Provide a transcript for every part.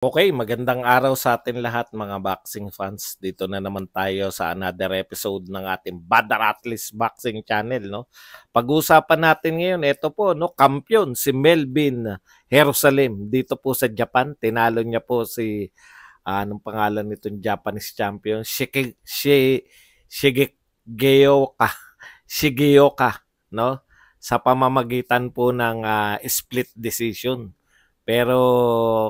Okay, magandang araw sa atin lahat mga boxing fans. Dito na naman tayo sa another episode ng ating Badar Atlas Boxing Channel, no? Pag-usapan natin ngayon, ito po, no, kampyon si Melvin Jerusalem dito po sa Japan. Tinalo niya po si uh, anong pangalan nitong Japanese champion, Shige Shige Shigeoka, Shigeoka, no? Sa pamamagitan po ng uh, split decision pero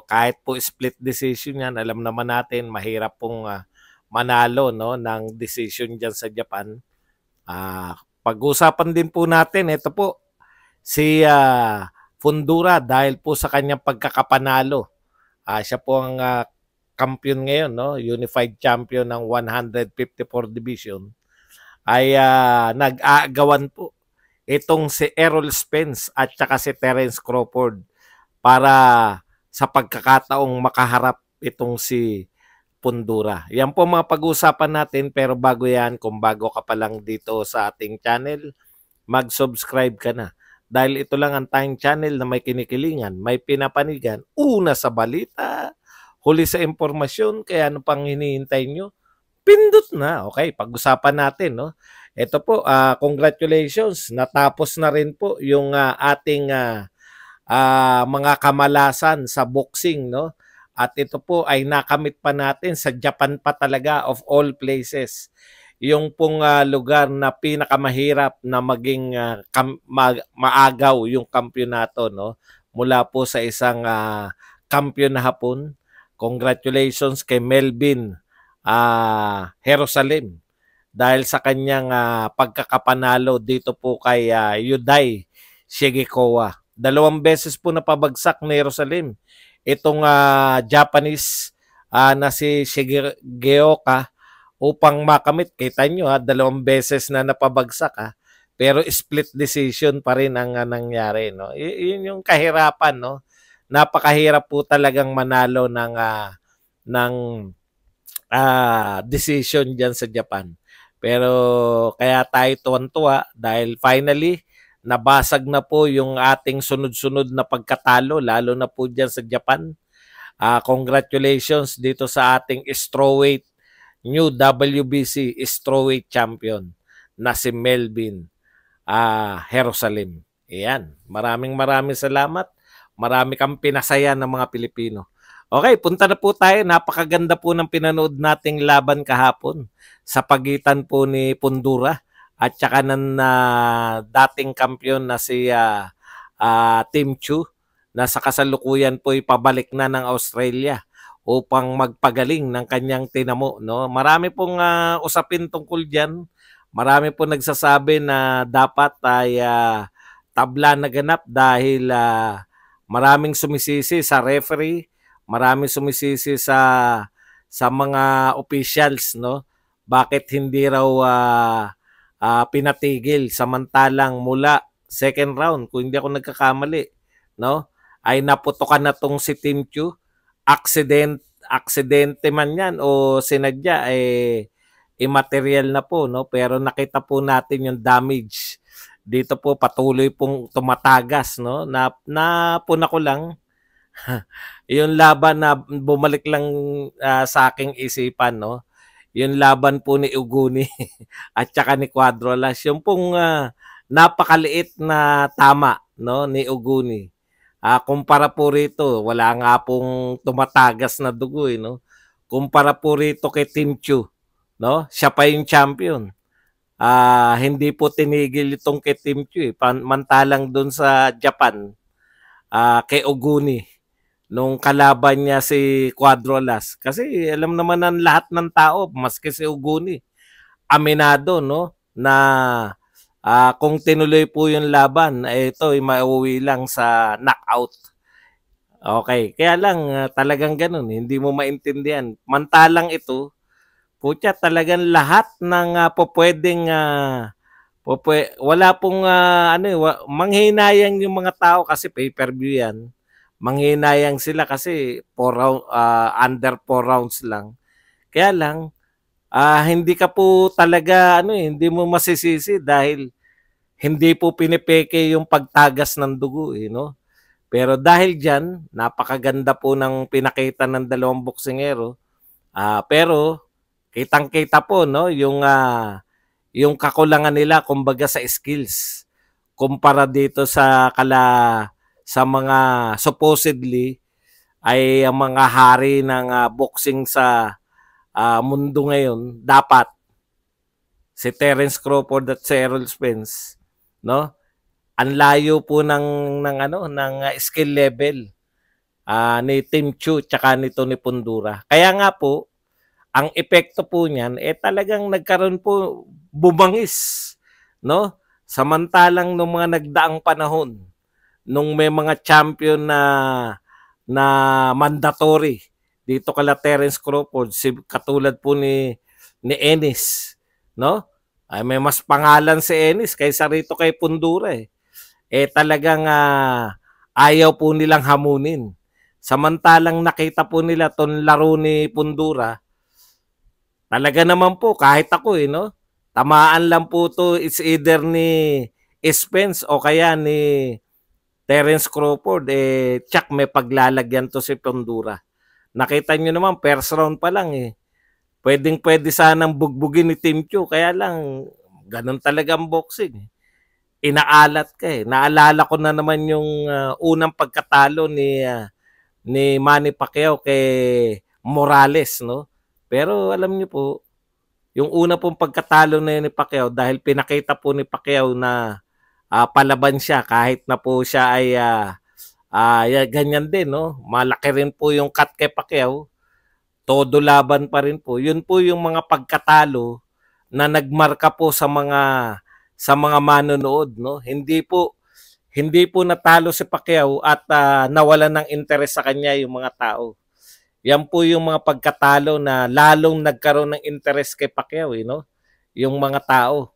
kahit po split decision yan, alam naman natin mahirap pong uh, manalo no ng decision diyan sa Japan. Uh, pag-usapan din po natin ito po si uh, Fundura dahil po sa kanyang pagkakapanalo. Uh, siya po ang uh, champion ngayon, no? Unified champion ng 154 division ay uh, nag-aagawan po itong si Errol Spence at saka si Terence Crawford para sa pagkakataong makaharap itong si Pundura. Yan po mga pag-uusapan natin pero bago yan, kung bago ka pa lang dito sa ating channel, mag-subscribe ka na. Dahil ito lang ang tayong channel na may kinikilingan, may pinapanigan, una sa balita, huli sa impormasyon, kaya ano pang hinihintay nyo? Pindot na. Okay, pag-usapan natin. No? Ito po, uh, congratulations. Natapos na rin po yung uh, ating uh, uh, mga kamalasan sa boxing, no? At ito po ay nakamit pa natin sa Japan pa talaga of all places. Yung pong uh, lugar na pinakamahirap na maging uh, kam- ma- maagaw yung kampyonato, no? Mula po sa isang uh, kampyon na hapon. Congratulations kay Melvin uh, Jerusalem dahil sa kanyang uh, pagkakapanalo dito po kay uh, Yuday Shigekowa. Dalawang beses po napabagsak ni Jerusalem. Itong uh, Japanese uh, na si Shigeoka upang makamit. Kita nyo ha, ah, dalawang beses na napabagsak ha. Pero split decision pa rin ang uh, nangyari. No? Y- yun yung kahirapan. No? Napakahirap po talagang manalo ng, uh, ng uh, decision dyan sa Japan. Pero kaya tayo tuwan-tuwa dahil finally nabasag na po yung ating sunod-sunod na pagkatalo, lalo na po dyan sa Japan. Uh, congratulations dito sa ating strawweight, new WBC strawweight champion na si Melvin uh, Jerusalem. Ayan, maraming maraming salamat. Marami kang pinasaya ng mga Pilipino. Okay, punta na po tayo. Napakaganda po ng pinanood nating laban kahapon sa pagitan po ni Pundura at saka ng uh, dating kampiyon na si uh, uh, Tim Chu na sa kasalukuyan po pabalik na ng Australia upang magpagaling ng kanyang tinamo. No? Marami pong uh, usapin tungkol dyan. Marami pong nagsasabi na dapat ay uh, tabla na ganap dahil uh, maraming sumisisi sa referee, maraming sumisisi sa sa mga officials no. Bakit hindi raw uh, uh, pinatigil samantalang mula second round kung hindi ako nagkakamali no ay naputokan na tong si Tim Chu accident aksidente man yan o sinadya eh immaterial na po no pero nakita po natin yung damage dito po patuloy pong tumatagas no na po na ko lang yung laban na bumalik lang uh, sa aking isipan no yung laban po ni Uguni at saka ni Quadrolas. Yung pong uh, napakaliit na tama no ni Uguni. Uh, kumpara po rito, wala nga pong tumatagas na dugo eh, no. Kumpara po rito kay Team Chu, no? Siya pa yung champion. Uh, hindi po tinigil itong kay Team Chu eh. Mantalang doon sa Japan, uh, kay Oguni nung kalaban niya si Quadrolas. Kasi alam naman ng lahat ng tao, maski si Uguni, aminado no, na uh, kung tinuloy po yung laban, eh, ito ay mauwi lang sa knockout. Okay, kaya lang uh, talagang ganun, hindi mo maintindihan. Mantalang ito, putya talagang lahat ng uh, ah, popwedeng uh, popwe, wala pong uh, ano, manghinayan yung mga tao kasi pay-per-view yan manghinayang sila kasi four round, uh, under 4 rounds lang. Kaya lang, uh, hindi ka po talaga, ano eh, hindi mo masisisi dahil hindi po pinipeke yung pagtagas ng dugo. Eh, no? Pero dahil dyan, napakaganda po ng pinakita ng dalawang boksingero. Uh, pero kitang-kita po no yung uh, yung kakulangan nila kumbaga sa skills kumpara dito sa kala sa mga supposedly ay ang mga hari ng uh, boxing sa uh, mundo ngayon dapat si Terence Crawford at si Errol Spence no ang layo po ng ng ano ng uh, skill level uh, ni Tim Chu tsaka nito ni Pundura kaya nga po ang epekto po niyan eh talagang nagkaroon po bumangis no samantalang nung mga nagdaang panahon nung may mga champion na na mandatory dito kala Terence Crawford si katulad po ni ni Ennis no ay may mas pangalan si Ennis kaysa rito kay Pundura eh, eh talagang uh, ayaw po nilang hamunin samantalang nakita po nila tong laro ni Pundura talaga naman po kahit ako eh no tamaan lang po to it's either ni Spence o kaya ni Terence Crawford, eh, tsak may paglalagyan to si Pondura. Nakita nyo naman, first round pa lang eh. Pwedeng pwede sanang bugbugin ni Tim Chu, kaya lang, ganun talaga ang boxing. Eh. Inaalat ka eh. Naalala ko na naman yung uh, unang pagkatalo ni, uh, ni Manny Pacquiao kay Morales, no? Pero alam nyo po, yung una pong pagkatalo na yun ni Pacquiao dahil pinakita po ni Pacquiao na uh, palaban siya kahit na po siya ay uh, uh, ganyan din. No? Malaki rin po yung cut kay Pacquiao. Todo laban pa rin po. Yun po yung mga pagkatalo na nagmarka po sa mga sa mga manonood no hindi po hindi po natalo si Pacquiao at uh, nawalan ng interes sa kanya yung mga tao yan po yung mga pagkatalo na lalong nagkaroon ng interes kay Pacquiao eh, no yung mga tao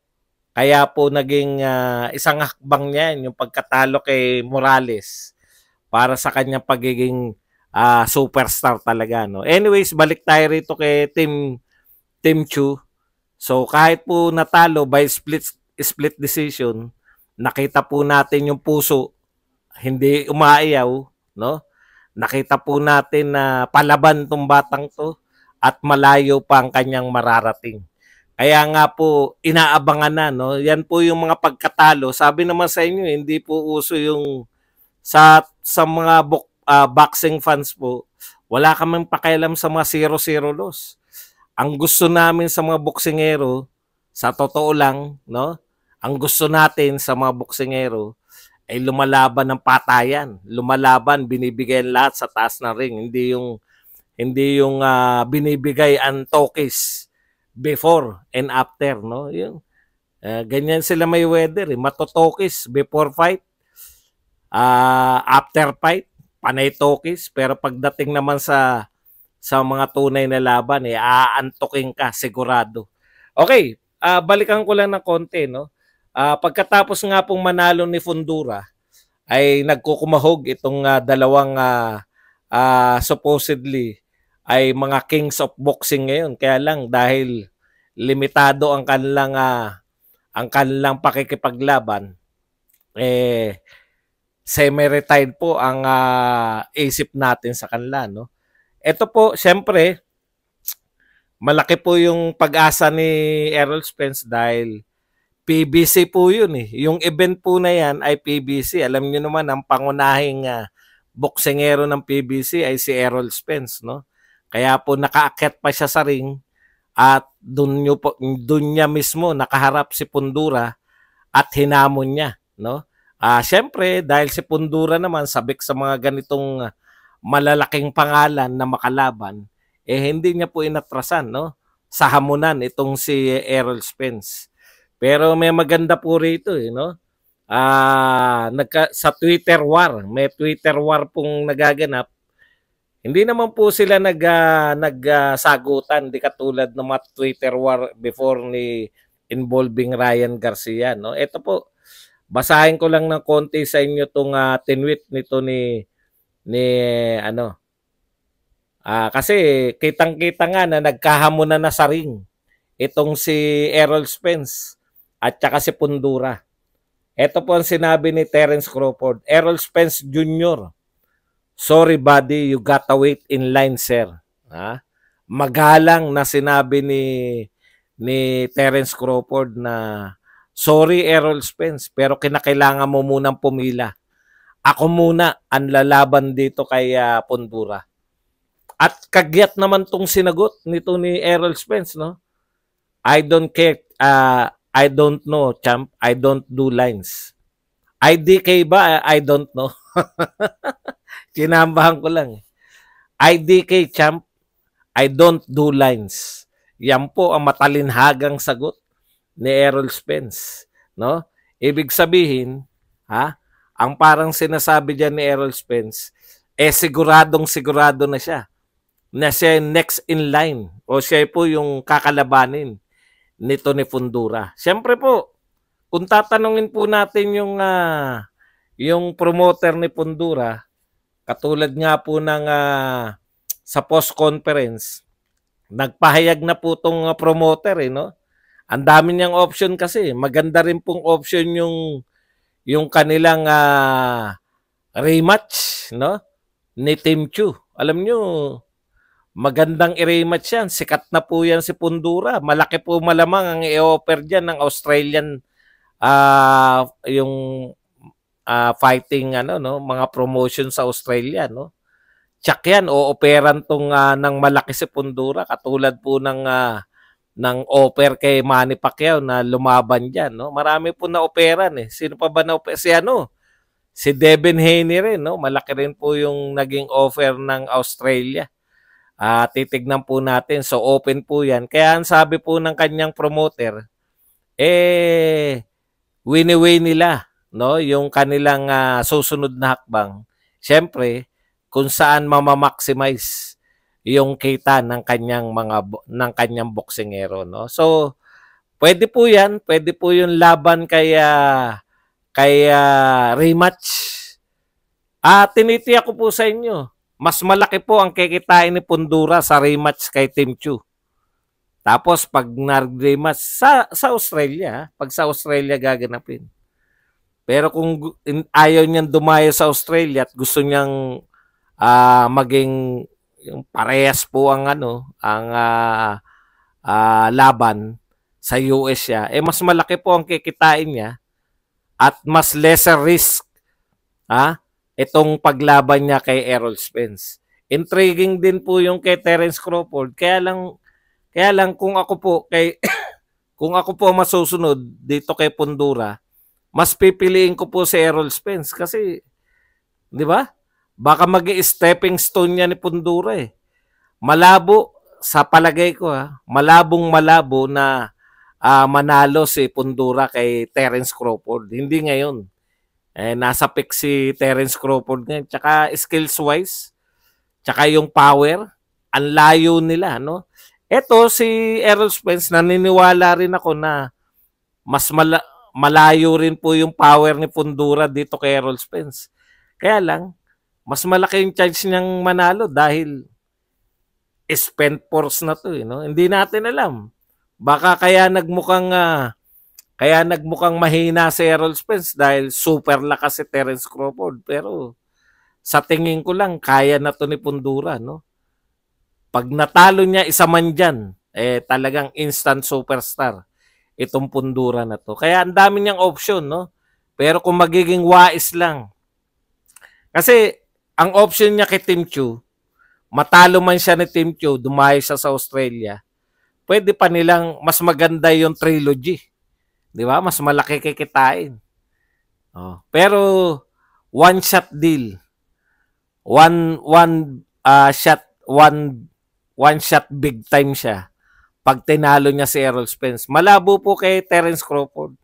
kaya po naging uh, isang hakbang niya yung pagkatalo kay Morales para sa kanyang pagiging uh, superstar talaga no. Anyways, balik tayo rito kay Team Team Chu. So kahit po natalo by split split decision, nakita po natin yung puso hindi umaayaw, no? Nakita po natin na palaban tong batang to at malayo pa ang kanyang mararating. Kaya nga po, inaabangan na, no? Yan po yung mga pagkatalo. Sabi naman sa inyo, eh, hindi po uso yung sa, sa mga bok, uh, boxing fans po, wala kaming pakialam sa mga zero-zero loss. Ang gusto namin sa mga boksingero, sa totoo lang, no? Ang gusto natin sa mga boksingero ay lumalaban ng patayan. Lumalaban, binibigay lahat sa taas ng ring. Hindi yung, hindi yung uh, binibigay ang tokis before and after, no? Yung uh, ganyan sila may weather, eh. matotokis before fight, uh, after fight, panay tokis, pero pagdating naman sa sa mga tunay na laban, eh, aantukin ka sigurado. Okay, uh, balikan ko lang ng konti, no? Uh, pagkatapos nga pong manalo ni Fundura, ay nagkukumahog itong uh, dalawang uh, uh, supposedly ay mga kings of boxing ngayon. Kaya lang dahil limitado ang kanilang uh, ang kanilang pakikipaglaban eh semi-retired po ang uh, isip natin sa kanila no. Ito po syempre malaki po yung pag-asa ni Errol Spence dahil PBC po yun eh. Yung event po na yan ay PBC. Alam niyo naman ang pangunahing uh, boksingero ng PBC ay si Errol Spence no. Kaya po nakaakyat pa siya sa ring at doon niyo po doon niya mismo nakaharap si Pundura at hinamon niya, no? Ah, uh, syempre dahil si Pundura naman sabik sa mga ganitong malalaking pangalan na makalaban, eh hindi niya po inatrasan, no? Sa hamunan itong si Errol Spence. Pero may maganda po rito, eh, no? Ah, uh, nagka, sa Twitter war, may Twitter war pong nagaganap hindi naman po sila nag uh, ah, nagsagutan uh, di katulad ng mga Twitter war before ni involving Ryan Garcia no. Ito po basahin ko lang ng konti sa inyo tong uh, tinwit nito ni ni ano uh, kasi kitang-kita nga na nagkahamunan na sa ring itong si Errol Spence at saka si Pundura. Ito po ang sinabi ni Terence Crawford. Errol Spence Jr Sorry buddy, you gotta wait in line sir. Ha? Magalang na sinabi ni ni Terence Crawford na sorry Errol Spence pero kinakailangan mo munang pumila. Ako muna ang lalaban dito kay uh, Pondura. At kagyat naman tong sinagot nito ni Errol Spence no. I don't care uh, I don't know champ, I don't do lines. IDK ba? I don't know. Tinambahan ko lang. Eh. IDK champ, I don't do lines. Yan po ang matalinhagang sagot ni Errol Spence, no? Ibig sabihin, ha? Ang parang sinasabi dyan ni Errol Spence, eh siguradong sigurado na siya na siya next in line o siya po yung kakalabanin ni Tony Fundura. Siyempre po, kung tatanungin po natin yung uh, yung promoter ni Fundura, Katulad nga po ng uh, sa post conference, nagpahayag na po tong ah, promoter eh, no? Ang dami niyang option kasi. Maganda rin pong option yung yung kanilang uh, rematch, no? Ni Team Chu. Alam niyo, magandang i-rematch yan. Sikat na po yan si Pundura. Malaki po malamang ang i-offer diyan ng Australian uh, yung uh, fighting ano no, mga promotion sa Australia no. Tsak yan o operan tong uh, ng malaki si Pundura katulad po ng uh, ng offer kay Manny Pacquiao na lumaban diyan no. Marami po na operan eh. Sino pa ba na oper si ano? Si Devin Haney rin, no? malaki rin po yung naging offer ng Australia. Uh, titignan po natin. So, open po yan. Kaya ang sabi po ng kanyang promoter, eh, wini-win nila no yung kanilang uh, susunod na hakbang syempre kung saan mamamaximize yung kita ng kanyang mga ng kanyang boksingero no so pwede po yan pwede po yung laban kaya ah, kaya ah, rematch ah tinitiyak ko po sa inyo mas malaki po ang kikitain ni Pundura sa rematch kay Tim Chu. Tapos pag nag-rematch sa, sa Australia, pag sa Australia gaganapin. Pero kung ayaw niyang dumayo sa Australia at gusto niyang uh, maging yung parehas po ang ano, ang uh, uh, laban sa US siya, eh mas malaki po ang kikitain niya at mas lesser risk ha, itong paglaban niya kay Errol Spence. Intriguing din po yung kay Terence Crawford. Kaya lang kaya lang kung ako po kay kung ako po masusunod dito kay Pondura, mas pipiliin ko po si Errol Spence kasi, di ba? Baka mag stepping stone niya ni Pundura eh. Malabo, sa palagay ko ha, malabong malabo na uh, manalo si Pundura kay Terence Crawford. Hindi ngayon. Eh, nasa pick si Terence Crawford ngayon. Tsaka skills-wise, tsaka yung power, ang layo nila. No? Eto, si Errol Spence, naniniwala rin ako na mas mala malayo rin po yung power ni Pundura dito kay Errol Spence. Kaya lang, mas malaki yung chance niyang manalo dahil spent force na to. Eh, no? Hindi natin alam. Baka kaya nagmukhang uh, kaya nagmukhang mahina si Errol Spence dahil super lakas si Terence Crawford. Pero sa tingin ko lang, kaya na to ni Pundura. No? Pag natalo niya isa man dyan, eh, talagang instant superstar itong pundura na to. Kaya ang dami niyang option, no? Pero kung magiging wais lang. Kasi ang option niya kay Team Chu, matalo man siya ni Team Chu, dumayo siya sa Australia, pwede pa nilang mas maganda yung trilogy. Di ba? Mas malaki kikitain. Oh. Pero one shot deal. One one uh, shot one one shot big time siya pag tinalo niya si Errol Spence. Malabo po kay Terence Crawford.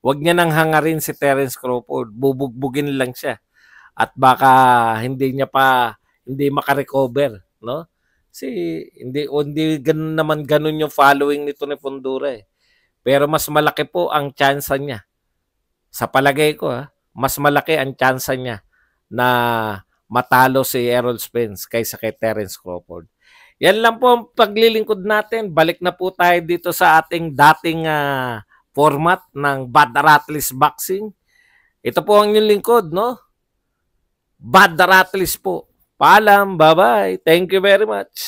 Huwag niya nang hangarin si Terence Crawford. Bubugbugin lang siya. At baka hindi niya pa hindi makarecover, no? Si hindi hindi ganun naman ganun yung following nito ni Fundura eh. Pero mas malaki po ang chance niya. Sa palagay ko ha, mas malaki ang chance niya na matalo si Errol Spence kaysa kay Terence Crawford. Yan lang po ang paglilingkod natin. Balik na po tayo dito sa ating dating uh, format ng Bad Rattles Boxing. Ito po ang inyong lingkod, no? Bad Rattles po. Paalam, bye-bye. Thank you very much.